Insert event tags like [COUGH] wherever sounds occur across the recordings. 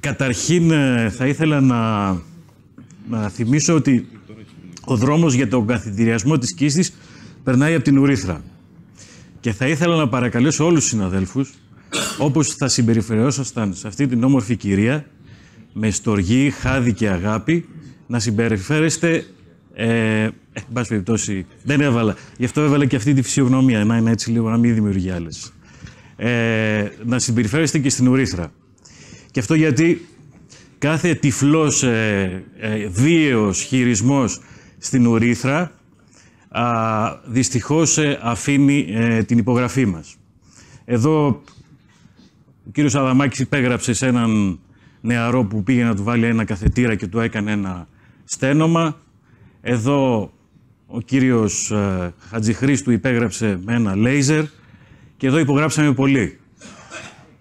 Καταρχήν ε, θα ήθελα να, να θυμίσω ότι ο δρόμος για τον καθητηριασμό της κίστης περνάει από την ουρήθρα. Και θα ήθελα να παρακαλέσω όλους τους συναδέλφους, όπως θα συμπεριφερόσασταν σε αυτή την όμορφη κυρία, με στοργή, χάδι και αγάπη, να συμπεριφέρεστε ε, ε, εν πάση περιπτώσει, δεν έβαλα. Γι' αυτό έβαλα και αυτή τη φυσιογνωμία. Να είναι έτσι λίγο, να μην δημιουργεί άλλες. Ε, να συμπεριφέρεστε και στην ουρίθρα. Και αυτό γιατί κάθε τυφλός ε, ε, βίαιος χειρισμός στην ουρήθρα α, δυστυχώς ε, αφήνει ε, την υπογραφή μας. Εδώ ο κύριος Αδαμάκης υπέγραψε σε έναν νεαρό που πήγε να του βάλει ένα καθετήρα και του έκανε ένα στένομα. Εδώ ο κύριος ε, Χατζηχρήστου υπέγραψε με ένα λέιζερ και εδώ υπογράψαμε πολύ.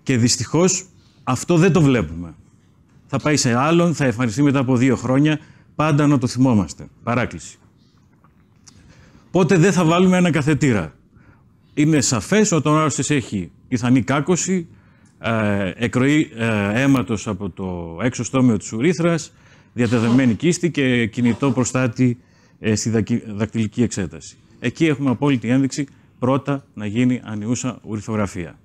Και δυστυχώς αυτό δεν το βλέπουμε. Θα πάει σε άλλον, θα εμφανιστεί μετά από δύο χρόνια, πάντα να το θυμόμαστε. Παράκληση. Πότε δεν θα βάλουμε ένα καθετήρα. Είναι σαφές όταν ο άρρωστος έχει πιθανή κάκωση, ε, εκροή ε, αίματος από το έξω στόμιο της ουρήθρας, διατεδεμένη κίστη και κινητό προστάτη ε, στη δακτυλική εξέταση. Εκεί έχουμε απόλυτη ένδειξη πρώτα να γίνει ανιούσα ουρηθογραφία.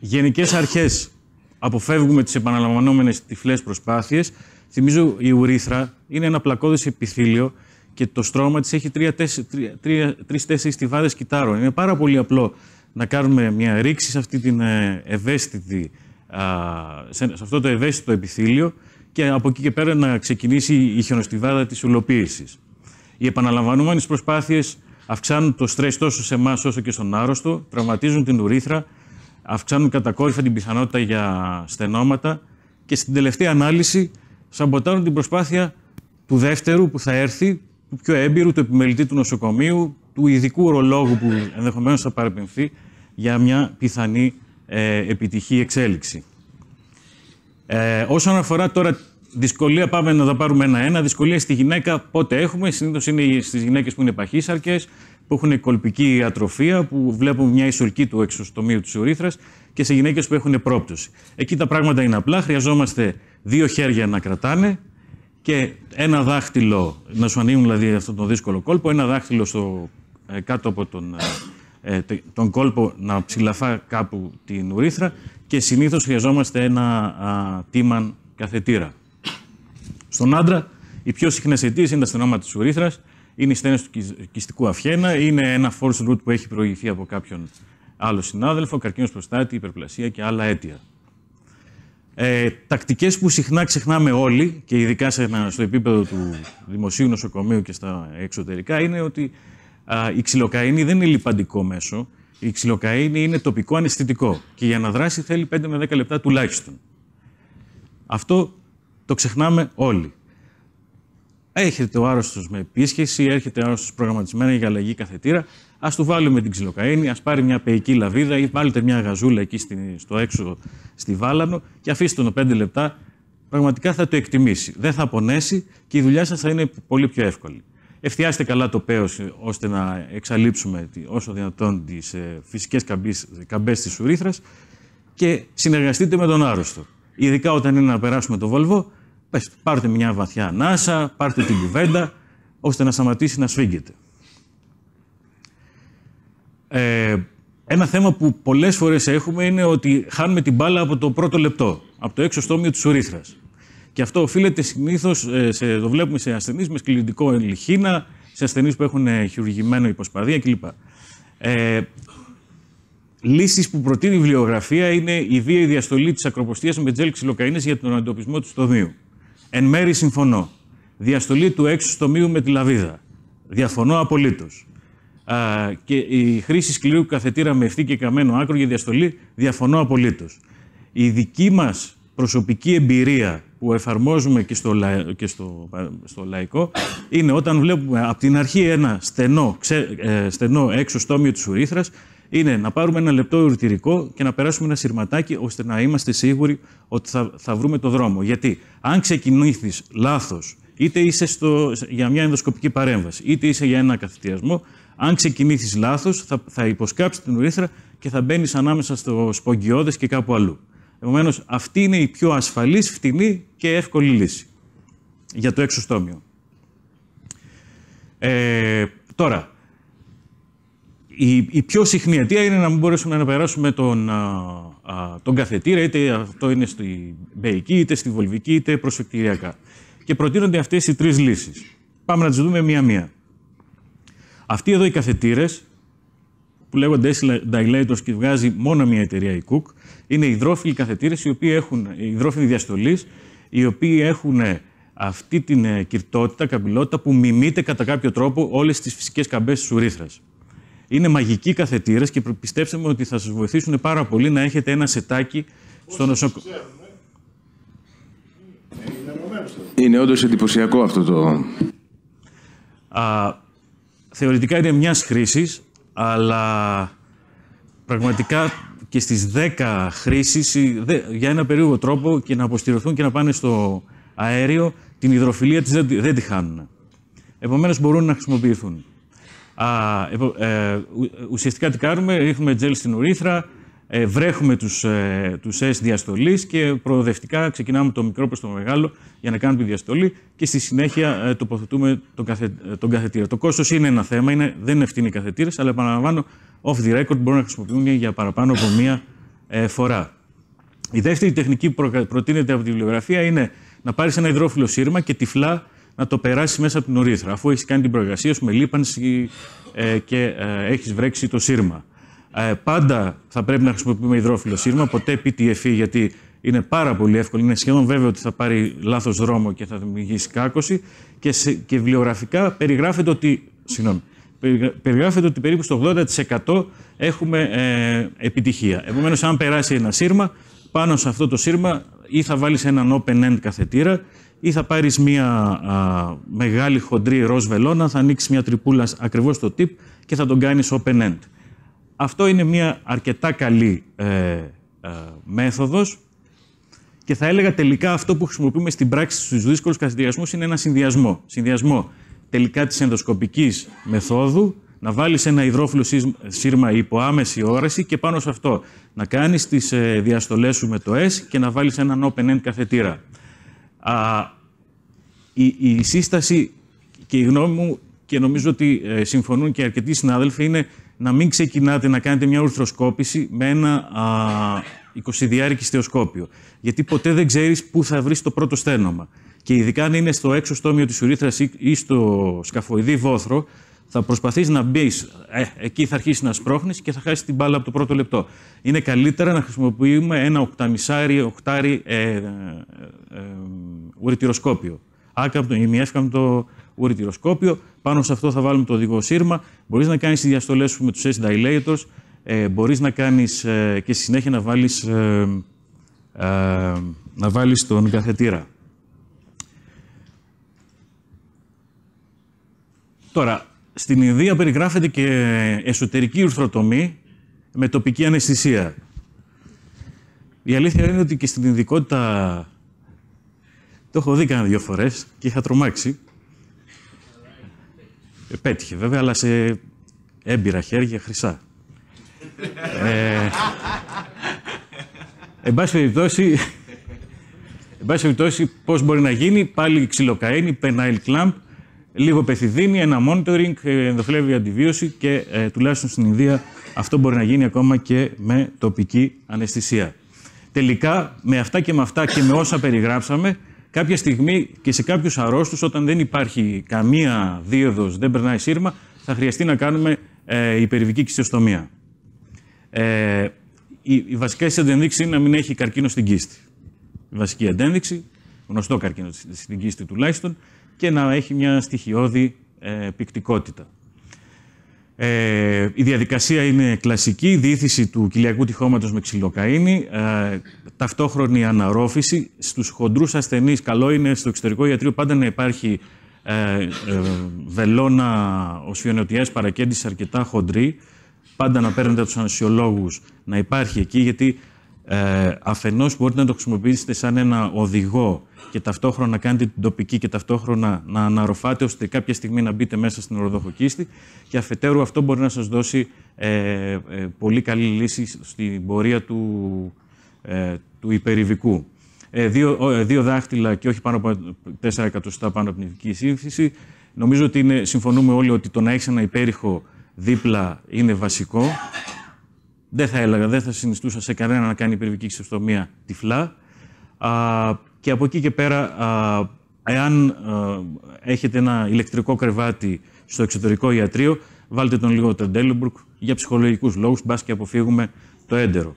Γενικές αρχές. Αποφεύγουμε τις επαναλαμβανόμενες τυφλές προσπάθειες. Θυμίζω η ουρήθρα είναι ένα πλακώδες επιθύλιο και το στρώμα της έχει τρει-τέσσερι στιβάδες κυτάρων. Είναι πάρα πολύ απλό να κάνουμε μια ρήξη σε, αυτή την ε, ευαίσθητη, σε αυτό το ευαίσθητο επιθύλιο και από εκεί και πέρα να ξεκινήσει η χιονοστιβάδα της υλοποίησης. Οι επαναλαμβανόμενες προσπάθειες αυξάνουν το στρες τόσο σε εμάς όσο και στον άρρωστο, τραυματίζουν την ουρήθρα, αυξάνουν κατακόρυφα την πιθανότητα για στενόματα και στην τελευταία ανάλυση σαμποτάρουν την προσπάθεια του δεύτερου που θα έρθει, του πιο έμπειρου, του επιμελητή του νοσοκομείου, του ειδικού ορολόγου που ενδεχομένως θα παραπεμφθεί για μια πιθανή ε, επιτυχή εξέλιξη. Ε, όσον αφορά τώρα Δυσκολία πάμε να τα πάρουμε ένα-ένα. Δυσκολία στη γυναίκα πότε έχουμε. Συνήθως είναι στις γυναίκες που είναι παχύσαρκες, που έχουν κολπική ατροφία, που βλέπουν μια ισορκή του εξωστομίου της ουρήθρας και σε γυναίκες που έχουν πρόπτωση. Εκεί τα πράγματα είναι απλά. Χρειαζόμαστε δύο χέρια να κρατάνε και ένα δάχτυλο, να σου ανοίγουν δηλαδή αυτόν τον δύσκολο κόλπο, ένα δάχτυλο στο, ε, κάτω από τον, ε, ε, τον κόλπο να ψηλαφά κάπου την ουρήθρα και συνήθως χρειαζόμαστε ένα τίμαν καθετήρα. Στον άντρα, οι πιο συχνές αιτίες είναι τα στενόματα της ουρήθρας, είναι οι στένες του κυστικού Αφιένα είναι ένα force root που έχει προηγηθεί από κάποιον άλλο συνάδελφο, καρκίνος προστάτη, υπερπλασία και άλλα αίτια. Ε, Τακτικές που συχνά ξεχνάμε όλοι και ειδικά σε στο επίπεδο του δημοσίου νοσοκομείου και στα εξωτερικά είναι ότι η ξυλοκαίνη δεν είναι λιπαντικό μέσο. Η ξυλοκαίνη είναι τοπικό αναισθητικό και για να δράσει θέλει 5 με 10 λεπτά τουλάχιστον. Αυτό το ξεχνάμε όλοι. Έρχεται ο άρρωστος με επίσκεψη, έρχεται ο άρρωστος προγραμματισμένο για αλλαγή καθετήρα. Ας του βάλουμε την ξυλοκαίνη, ας πάρει μια πεϊκή λαβίδα ή βάλετε μια γαζούλα εκεί στο έξω στη Βάλανο και αφήστε τον 5 λεπτά. Πραγματικά θα το εκτιμήσει. Δεν θα πονέσει και η δουλειά σας θα είναι πολύ πιο εύκολη. Ευθιάστε καλά το πέος ε, ώστε να εξαλείψουμε όσο δυνατόν τις ε, φυσικές καμπές της ουρήθρας και συνεργαστείτε με τον άρρωστο. Ειδικά όταν είναι να περάσουμε το βολβό, Πες, πάρτε μια βαθιά ανάσα, πάρτε την κουβέντα, ώστε να σταματήσει να σφίγγεται. Ε, ένα θέμα που πολλές φορές έχουμε είναι ότι χάνουμε την μπάλα από το πρώτο λεπτό, από το έξω στόμιο της ουρίθρας. Και αυτό οφείλεται συνήθως, ε, το βλέπουμε σε ασθενείς με σκληρητικό ελιχίνα, σε ασθενείς που έχουν ε, χειρουργημένο υποσπαδία κλπ. Ε, Λύσεις που προτείνει η βιβλιογραφία είναι η βία διαστολή της ακροποστίας με τζέλ ξυλοκαίνε για τον αντοπισμό του στομίου. Εν μέρη συμφωνώ. Διαστολή του έξω στομίου με τη λαβίδα. Διαφωνώ απολύτως. Και η χρήση σκληρού καθετήρα με ευθύ και καμένο άκρο για διαστολή. Διαφωνώ απολύτως. Η δική μας προσωπική εμπειρία που εφαρμόζουμε και, στο, και στο... στο λαϊκό είναι όταν βλέπουμε από την αρχή ένα στενό, ε, στενό έξω στόμιο της είναι να πάρουμε ένα λεπτό εορτηρικό και να περάσουμε ένα σειρματάκι ώστε να είμαστε σίγουροι ότι θα, θα βρούμε το δρόμο. Γιατί αν ξεκινήθεις λάθος, είτε είσαι στο, για μια ενδοσκοπική παρέμβαση, είτε είσαι για ένα καθητιασμό, αν ξεκινήσει λάθος, θα, θα υποσκάψεις την ουρήθρα και θα μπαίνεις ανάμεσα στο σπογγιώδες και κάπου αλλού. Επομένως, αυτή είναι η πιο ασφαλής, φτηνή και εύκολη λύση για το στόμιο. Ε, τώρα, η, η, πιο συχνή αιτία είναι να μην μπορέσουμε να περάσουμε τον, τον καθετήρα, είτε αυτό είναι στη μπεϊκή, είτε στη βολβική, είτε προσφεκτηριακά. Και προτείνονται αυτές οι τρεις λύσεις. Πάμε να τις δούμε μία-μία. Αυτοί εδώ οι καθετήρες, που λέγονται dilators και βγάζει μόνο μία εταιρεία η Cook, είναι υδρόφιλοι καθετήρες, οι οποίοι έχουν υδρόφιλοι διαστολής, οι οποίοι έχουν ε, αυτή την ε, κυρτότητα, καμπυλότητα που μιμείται κατά κάποιο τρόπο όλες τις φυσικές καμπές της ουρήθρας. Είναι μαγικοί καθετήρες και πιστέψτε μου ότι θα σας βοηθήσουν πάρα πολύ να έχετε ένα σετάκι στο νοσοκομείο. Είναι όντως εντυπωσιακό αυτό το. Α, θεωρητικά είναι μιας χρήσης, αλλά πραγματικά και στις 10 χρήσει για ένα περίεργο τρόπο και να αποστηρωθούν και να πάνε στο αέριο, την υδροφιλία της δεν, δεν τη χάνουν. Επομένως μπορούν να χρησιμοποιηθούν. Α, ε, ουσιαστικά τι κάνουμε, ρίχνουμε τζέλ στην ουρήθρα ε, βρέχουμε τους, ε, τους S διαστολής και προοδευτικά ξεκινάμε το μικρό προς το μεγάλο για να κάνουμε τη διαστολή και στη συνέχεια ε, τοποθετούμε τον, καθε, ε, καθετήρα. Το κόστος είναι ένα θέμα, είναι, δεν είναι ευθύνη οι καθετήρες, αλλά επαναλαμβάνω, off the record μπορούν να χρησιμοποιούν για παραπάνω από μία φορά. Η δεύτερη τεχνική που προτείνεται από τη βιβλιογραφία είναι να πάρεις ένα υδρόφυλλο σύρμα και τυφλά να το περάσει μέσα από την ορίθρα, αφού έχεις κάνει την προεργασία σου με λίπανση ε, και ε, έχεις βρέξει το σύρμα. Ε, πάντα θα πρέπει να χρησιμοποιούμε υδρόφιλο σύρμα, ποτέ PTFE, γιατί είναι πάρα πολύ εύκολο. Είναι σχεδόν βέβαιο ότι θα πάρει λάθος δρόμο και θα δημιουργήσει κάκωση. Και, σε, και βιβλιογραφικά περιγράφεται ότι. Συγγνώμη, περιγράφεται ότι περίπου στο 80% έχουμε ε, επιτυχία. Επομένως, αν περάσει ένα σύρμα, πάνω σε αυτό το σύρμα ή θα βάλεις έναν open-end καθετήρα ή θα πάρεις μια μεγάλη χοντρή ροζ βελόνα, θα ανοίξεις μια τρυπούλα ακριβώς στο tip και θα τον κάνεις open-end. Αυτό είναι μια αρκετά καλή ε, ε, μέθοδος και θα έλεγα τελικά αυτό που χρησιμοποιούμε στην πράξη στους δύσκολους καθετηριασμούς είναι ένα συνδυασμό. Συνδυασμό τελικά της ενδοσκοπικής μεθόδου να βάλεις ένα υδρόφυλλο σύρμα υπό άμεση όραση και πάνω σε αυτό να κάνεις τις ε, διαστολές σου με το S και να βάλεις έναν open-end καθετήρα. Α, η, η σύσταση και η γνώμη μου και νομίζω ότι ε, συμφωνούν και αρκετοί συνάδελφοι είναι να μην ξεκινάτε να κάνετε μια ουρθροσκόπηση με ένα διάρκη στεοσκόπιο. Γιατί ποτέ δεν ξέρεις πού θα βρεις το πρώτο στένομα. Και ειδικά αν είναι στο έξω στόμιο της ουρήθρας ή στο σκαφοειδή βόθρο, θα προσπαθείς να μπεις, ε, εκεί θα αρχίσεις να σπρώχνεις και θα χάσεις την μπάλα από το πρώτο λεπτό. Είναι καλύτερα να χρησιμοποιούμε ένα οκταμισάρι, οκτάρι ε, ε, ε ουρητηροσκόπιο. Άκαμπτο ή μη το ουρητηροσκόπιο. Πάνω σε αυτό θα βάλουμε το οδηγό σύρμα. Μπορείς να κάνεις τις διαστολές σου με τους S dilators. Ε, Μπορείς να κάνεις ε, και στη συνέχεια να βάλεις να βάλεις τον καθετήρα. Τώρα, στην Ινδία περιγράφεται και εσωτερική ουρθροτομή με τοπική αναισθησία. Η αλήθεια είναι ότι και στην ειδικότητα το έχω δει κανένα δύο φορές και είχα τρομάξει. Ε, πέτυχε βέβαια, αλλά σε έμπειρα χέρια χρυσά. ε, εν πάση περιπτώσει, πώς μπορεί να γίνει, πάλι ξυλοκαΐνη, πενάιλ κλαμπ, λίγο πεθυδίνη, ένα monitoring, ε, ενδοφλέβη αντιβίωση και ε, τουλάχιστον στην Ινδία αυτό μπορεί να γίνει ακόμα και με τοπική αναισθησία. Τελικά, με αυτά και με αυτά και με όσα περιγράψαμε, κάποια στιγμή και σε κάποιους αρρώστους, όταν δεν υπάρχει καμία δίωδος, δεν περνάει σύρμα, θα χρειαστεί να κάνουμε ε, υπερηβική κυστοστομία. Ε, η, η βασική αντένδειξη είναι να μην έχει καρκίνο στην κίστη. Η βασική αντένδειξη, γνωστό καρκίνο στην κίστη τουλάχιστον, και να έχει μια στοιχειώδη ε, πικτικότητα. Ε, η διαδικασία είναι κλασική, διήθηση του κοιλιακού τυχώματος με ξυλοκαΐνη, ε, ταυτόχρονη αναρρόφηση. Στους χοντρούς ασθενείς καλό είναι στο εξωτερικό ιατρείο πάντα να υπάρχει ε, ε, βελόνα οσφιονεωτιάς αρκετά χοντρή. Πάντα να παίρνετε τους ανοσιολόγους να υπάρχει εκεί, γιατί ε, μπορείτε να το χρησιμοποιήσετε σαν ένα οδηγό και ταυτόχρονα να κάνετε την τοπική και ταυτόχρονα να αναρροφάτε ώστε κάποια στιγμή να μπείτε μέσα στην ορδοχοκίστη και αφετέρου αυτό μπορεί να σας δώσει ε, ε, πολύ καλή λύση στην πορεία του, ε, του υπερηβικού. Ε, δύο, δύο δάχτυλα και όχι πάνω από 4 εκατοστά πάνω από την ειδική σύνθεση. Νομίζω ότι είναι, συμφωνούμε όλοι ότι το να έχεις ένα υπέρηχο δίπλα είναι βασικό δεν θα έλεγα, δεν θα συνιστούσα σε κανένα να κάνει υπερβική ξεστομία τυφλά. Α, και από εκεί και πέρα, α, εάν έχετε ένα ηλεκτρικό κρεβάτι στο εξωτερικό ιατρείο, βάλτε τον λίγο Τρεντέλεμπουργκ για ψυχολογικούς λόγους, μπας και αποφύγουμε το έντερο.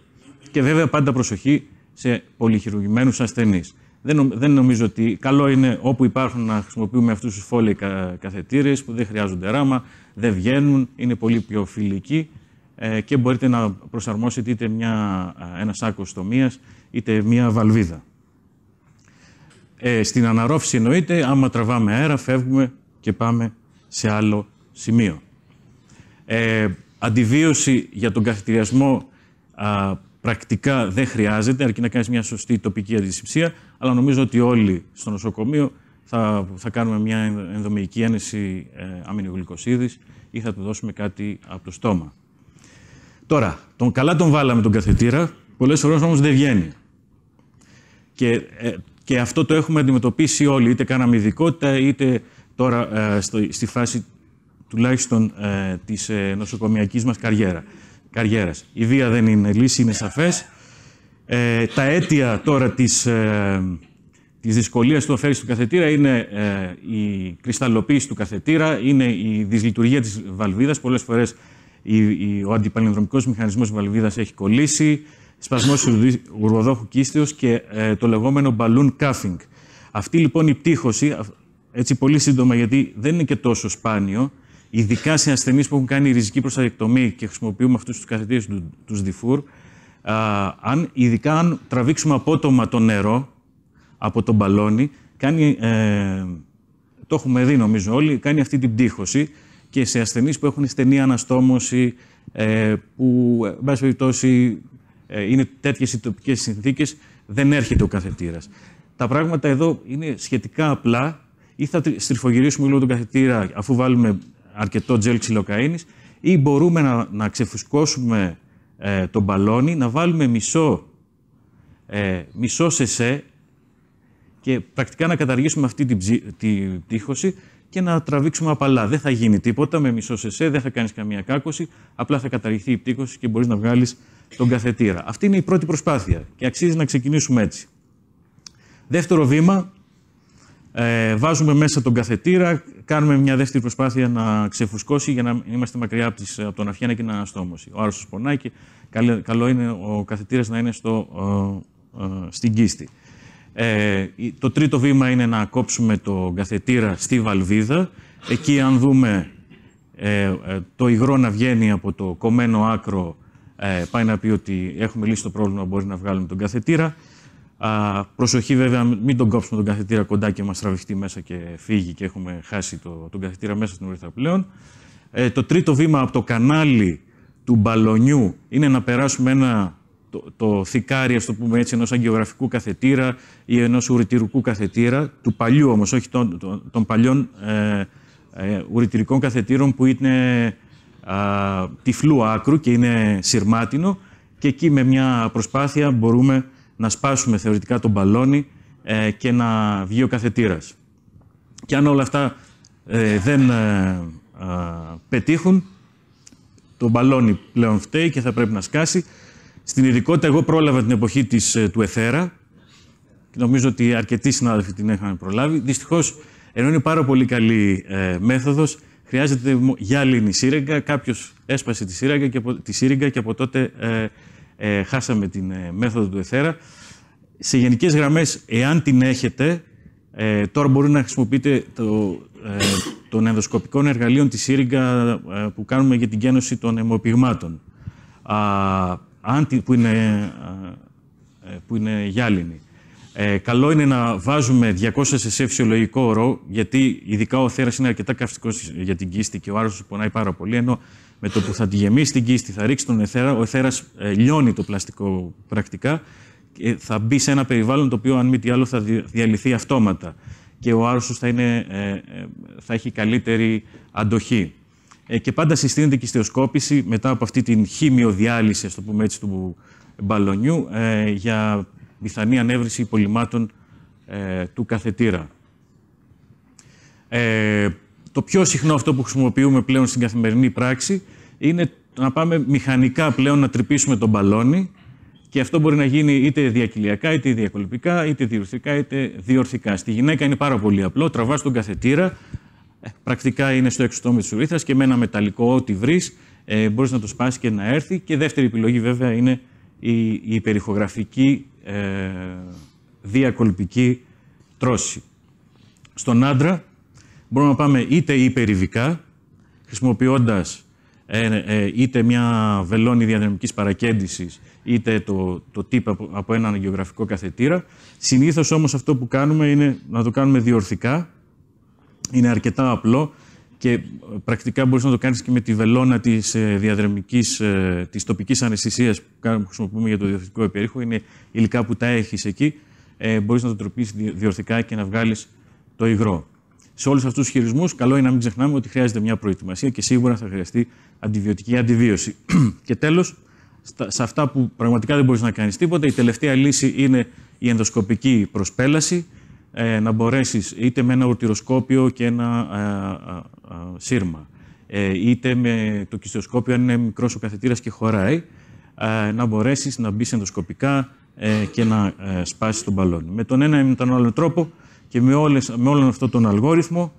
Και βέβαια πάντα προσοχή σε πολυχειρουργημένους ασθενείς. Δεν, δεν νομίζω ότι καλό είναι όπου υπάρχουν να χρησιμοποιούμε αυτούς τους φόλοι καθετήρες, που δεν χρειάζονται ράμα, δεν βγαίνουν, είναι πολύ πιο φιλικοί. Ε, και μπορείτε να προσαρμόσετε είτε μια, ένα σάκο στομία είτε μια βαλβίδα. Ε, στην αναρρόφηση εννοείται, άμα τραβάμε αέρα, φεύγουμε και πάμε σε άλλο σημείο. Ε, αντιβίωση για τον καθητηριασμό πρακτικά δεν χρειάζεται, αρκεί να κάνεις μια σωστή τοπική αντισηψία, αλλά νομίζω ότι όλοι στο νοσοκομείο θα, θα κάνουμε μια ενδομηγική ένεση ε, ή θα του δώσουμε κάτι από το στόμα. Τώρα, τον καλά τον βάλαμε τον καθετήρα, πολλές φορές όμως δεν βγαίνει. Και, ε, και αυτό το έχουμε αντιμετωπίσει όλοι, είτε κάναμε ειδικότητα, είτε τώρα ε, στη φάση τουλάχιστον ε, της ε, μας καριέρα, καριέρας. Η βία δεν είναι λύση, είναι σαφές. Ε, τα αίτια τώρα της, ε, της δυσκολίας του αφαίρεσης του καθετήρα είναι ε, η κρυσταλλοποίηση του καθετήρα, είναι η δυσλειτουργία της βαλβίδας. Πολλές φορές ο αντιπαλληλοδρομικός μηχανισμός βαλβίδας έχει κολλήσει, σπασμός ουροδόχου κίστεως και ε, το λεγόμενο balloon cuffing. Αυτή λοιπόν η πτύχωση, έτσι πολύ σύντομα γιατί δεν είναι και τόσο σπάνιο, ειδικά σε ασθενείς που έχουν κάνει ριζική προσαρτητομή και χρησιμοποιούμε αυτούς τους καθετήρες του, τους διφούρ, αν, ειδικά αν τραβήξουμε απότομα το νερό από τον μπαλόνι, κάνει, ε, το έχουμε δει νομίζω όλοι, κάνει αυτή την πτύχωση και σε ασθενείς που έχουν στενή αναστόμωση, ε, που, ε, εν πάση ε, είναι τέτοιες οι τοπικές συνθήκες, δεν έρχεται ο καθετήρας. Τα πράγματα εδώ είναι σχετικά απλά. Ή θα στριφογυρίσουμε λίγο τον καθετήρα αφού βάλουμε αρκετό τζελ ξυλοκαίνης ή μπορούμε να, να ξεφουσκώσουμε ε, τον μπαλόνι, να βάλουμε μισό, ε, μισό σε και πρακτικά να καταργήσουμε αυτή την, Τη... την και να τραβήξουμε απαλά. Δεν θα γίνει τίποτα με μισό σεσέ, δεν θα κάνεις καμία κάκωση. Απλά θα καταργηθεί η πτήκωση και μπορείς να βγάλεις τον καθετήρα. Αυτή είναι η πρώτη προσπάθεια και αξίζει να ξεκινήσουμε έτσι. Δεύτερο βήμα, ε, βάζουμε μέσα τον καθετήρα, κάνουμε μια δεύτερη προσπάθεια να ξεφουσκώσει για να είμαστε μακριά από, τον αφιένα και την αναστόμωση. Ο Άρσος πονάει και καλό είναι ο καθετήρας να είναι στο, ε, ε, στην κίστη. Ε, το τρίτο βήμα είναι να κόψουμε το καθετήρα στη βαλβίδα. Εκεί αν δούμε ε, ε, το υγρό να βγαίνει από το κομμένο άκρο ε, πάει να πει ότι έχουμε λύσει το πρόβλημα, μπορεί να βγάλουμε τον καθετήρα. Α, προσοχή βέβαια, μην τον κόψουμε τον καθετήρα κοντά και μας τραβηχτεί μέσα και φύγει και έχουμε χάσει το, τον καθετήρα μέσα στην ουρήθρα πλέον. Ε, το τρίτο βήμα από το κανάλι του μπαλονιού είναι να περάσουμε ένα το, το θικάρι, που το πούμε έτσι, καθετήρα ή ενός ουρητηρικού καθετήρα, του παλιού όμως, όχι των, παλιών ε, ε, ουρητηρικών καθετήρων που είναι α, τυφλού άκρου και είναι σειρμάτινο και εκεί με μια προσπάθεια μπορούμε να σπάσουμε θεωρητικά τον μπαλόνι ε, και να βγει ο καθετήρας. Και αν όλα αυτά ε, δεν πετύχουν, το μπαλόνι πλέον φταίει και θα πρέπει να σκάσει. Στην ειδικότητα, εγώ πρόλαβα την εποχή της, ε, του Εθέρα. Και νομίζω ότι αρκετοί συνάδελφοι την είχαν προλάβει. Δυστυχώς, ενώ είναι πάρα πολύ καλή ε, μέθοδος, χρειάζεται γυάλινη σύραγγα. Κάποιος έσπασε τη σύραγγα και από, τη και από τότε ε, ε χάσαμε την ε, μέθοδο του Εθέρα. Σε γενικές γραμμές, εάν την έχετε, ε, τώρα μπορεί να χρησιμοποιείτε το, ε, των ενδοσκοπικών εργαλείων τη σύριγγα που κάνουμε για την κένωση των αιμοπηγμάτων. Α, άντι που είναι, ε, ε, που είναι γυάλινη. Ε, καλό είναι να βάζουμε 200 σε φυσιολογικό ορό, γιατί ειδικά ο θέρας είναι αρκετά καυστικός για την κίστη και ο άρρωσος πονάει πάρα πολύ, ενώ με το που θα τη γεμίσει την κίστη, θα ρίξει τον εθέρα, ο εθέρας λιώνει το πλαστικό πρακτικά και θα μπει σε ένα περιβάλλον το οποίο αν μη τι άλλο θα διαλυθεί αυτόματα και ο άρρωσος θα έχει καλύτερη αντοχή. Ε, και πάντα συστήνεται και η στεοσκόπηση μετά από αυτή την χημειοδιάλυση, ας το πούμε έτσι, του μπαλονιού ε, για πιθανή ανέβριση υπολοιμάτων ε, του καθετήρα. Ε, το πιο συχνό αυτό που χρησιμοποιούμε πλέον στην καθημερινή πράξη είναι να πάμε μηχανικά πλέον να τρυπήσουμε τον μπαλόνι και αυτό μπορεί να γίνει είτε διακυλιακά, είτε διακολυπικά, είτε διορθικά, είτε διορθικά. Στη γυναίκα είναι πάρα πολύ απλό. Τραβάς τον καθετήρα, πρακτικά είναι στο τόμο της ουρήθρας και με ένα μεταλλικό, ό,τι βρεις, ε, μπορείς να το σπάσεις και να έρθει. Και δεύτερη επιλογή, βέβαια, είναι η, η περιχογραφική ε, διακολπική τρόση. Στον άντρα μπορούμε να πάμε είτε υπερηβικά, χρησιμοποιώντας ε, ε, είτε μια βελόνη διαδρομικής παρακέντησης, είτε το, το τύπο από, ένα έναν γεωγραφικό καθετήρα. Συνήθως όμως αυτό που κάνουμε είναι να το κάνουμε διορθικά, είναι αρκετά απλό και ε, πρακτικά μπορείς να το κάνεις και με τη βελόνα της ε, διαδρομικής, ε, της τοπικής αναισθησίας που χρησιμοποιούμε για το διορθωτικό επιρρήχο. Είναι υλικά που τα έχεις εκεί. Ε, μπορείς να το τροπήσεις διορθικά και να βγάλεις το υγρό. Σε όλους αυτούς τους χειρισμούς, καλό είναι να μην ξεχνάμε ότι χρειάζεται μια προετοιμασία και σίγουρα θα χρειαστεί αντιβιωτική αντιβίωση. [CLEARS THROAT] και τέλος, σε αυτά που πραγματικά δεν μπορείς να κάνεις τίποτα, η τελευταία λύση είναι η ενδοσκοπική προσπέλαση ε, να μπορέσεις είτε με ένα ορτηροσκόπιο και ένα ε, ε, ε σύρμα, ε, είτε με το κυστοσκόπιο αν είναι μικρός ο καθετήρας και χωράει, να μπορέσεις να μπεις ενδοσκοπικά και να σπάσεις τον μπαλόνι. Με τον ένα ή με τον άλλο τρόπο και με, όλες, με όλον αυτόν τον αλγόριθμο,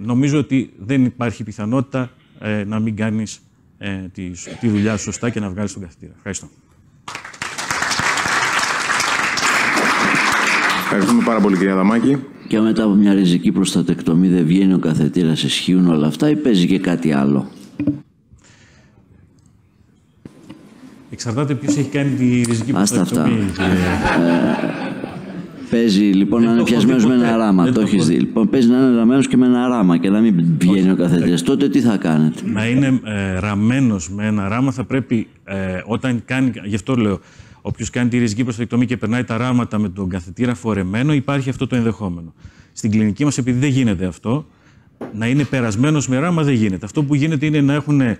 νομίζω ότι δεν υπάρχει πιθανότητα να μην κάνεις τη, τη δουλειά σωστά και να βγάλεις τον καθετήρα. Ευχαριστώ. Ευχαριστούμε πάρα πολύ, κυρία Δαμάκη. Και μετά από μια ριζική προστατεκτομή δεν βγαίνει ο καθετήρας, ισχύουν όλα αυτά ή παίζει και κάτι άλλο. Εξαρτάται ποιος έχει κάνει τη ριζική προστατεκτομή. Άστα αυτά. Ε, παίζει λοιπόν ε, να είναι πιασμένος με ένα ράμα. Ε, το έχει δει. Λοιπόν, παίζει να είναι ραμμένο και με ένα ράμα και να μην βγαίνει ο καθένα. Τότε τι θα κάνετε. Να είναι ε, ραμμένος με ένα ράμα θα πρέπει όταν κάνει. Γι' αυτό λέω. Όποιος κάνει τη ριζική προστατεκτομή και περνάει τα ράματα με τον καθετήρα φορεμένο, υπάρχει αυτό το ενδεχόμενο. Στην κλινική μας, επειδή δεν γίνεται αυτό, να είναι περασμένος με ράμα δεν γίνεται. Αυτό που γίνεται είναι να έχουν ε,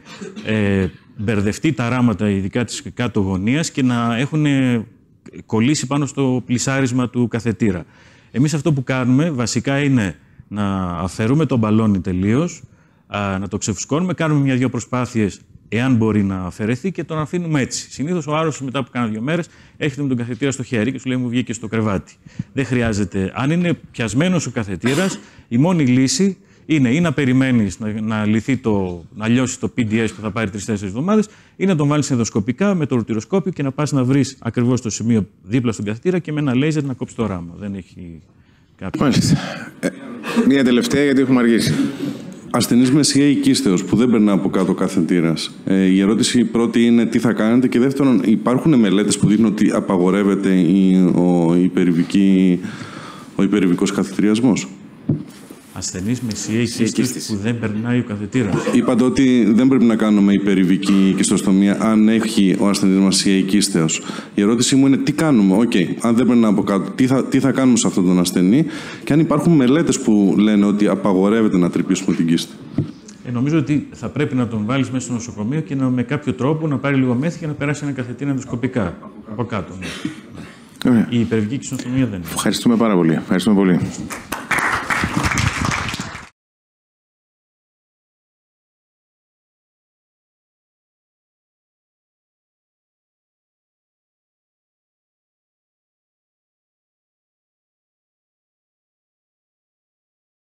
μπερδευτεί τα ράματα, ειδικά της κάτω γωνίας, και να έχουν κολλήσει πάνω στο πλησάρισμα του καθετήρα. Εμείς αυτό που κάνουμε βασικά είναι να αφαιρούμε τον μπαλόνι τελείως, να το ξεφουσκώνουμε, κάνουμε μια-δυο προσπάθειες εάν μπορεί να αφαιρεθεί και τον αφήνουμε έτσι. Συνήθως ο άρρωστος μετά από κάνα δύο μέρες έρχεται με τον καθετήρα στο χέρι και σου λέει μου βγήκε στο κρεβάτι. Δεν χρειάζεται. Αν είναι πιασμένος ο καθετήρας, η μόνη λύση είναι ή να περιμένεις να, λυθεί το, να λιώσει το PDS που θα πάρει τρει-τέσσερι εβδομάδες, ή να τον βάλεις ενδοσκοπικά με το ρουτιροσκόπιο και να πας να βρεις ακριβώς το σημείο δίπλα στον καθετήρα και με ένα λέιζερ να κόψεις το ράμα. Δεν έχει κάποιο. Ε, μία τελευταία γιατί έχουμε αργήσει. Ασθενή με ή που δεν περνά από κάτω καθεντήρα. Ε, η ερώτηση πρώτη είναι τι θα κάνετε και δεύτερον, υπάρχουν μελέτες που δείχνουν ότι απαγορεύεται η, ο, υπερηβικό ο ασθενείς με CA που δεν περνάει ο καθετήρας. Είπατε ότι δεν πρέπει να κάνουμε υπερηβική κιστοστομία αν έχει ο ασθενής μας CA Η ερώτησή μου είναι τι κάνουμε. Οκ, αν δεν περνάει από κάτω, τι θα, τι θα κάνουμε σε αυτόν τον ασθενή και αν υπάρχουν μελέτες που λένε ότι απαγορεύεται να τρυπήσουμε την κίστη. Ε, νομίζω ότι θα πρέπει να τον βάλεις μέσα στο νοσοκομείο και να, με κάποιο τρόπο να πάρει λίγο μέθη και να περάσει ένα καθετήρα ενδοσκοπικά από κάτω. ναι. Η υπερηβική κυστοστομία δεν είναι. Ευχαριστούμε πάρα πολύ. Ευχαριστούμε πολύ.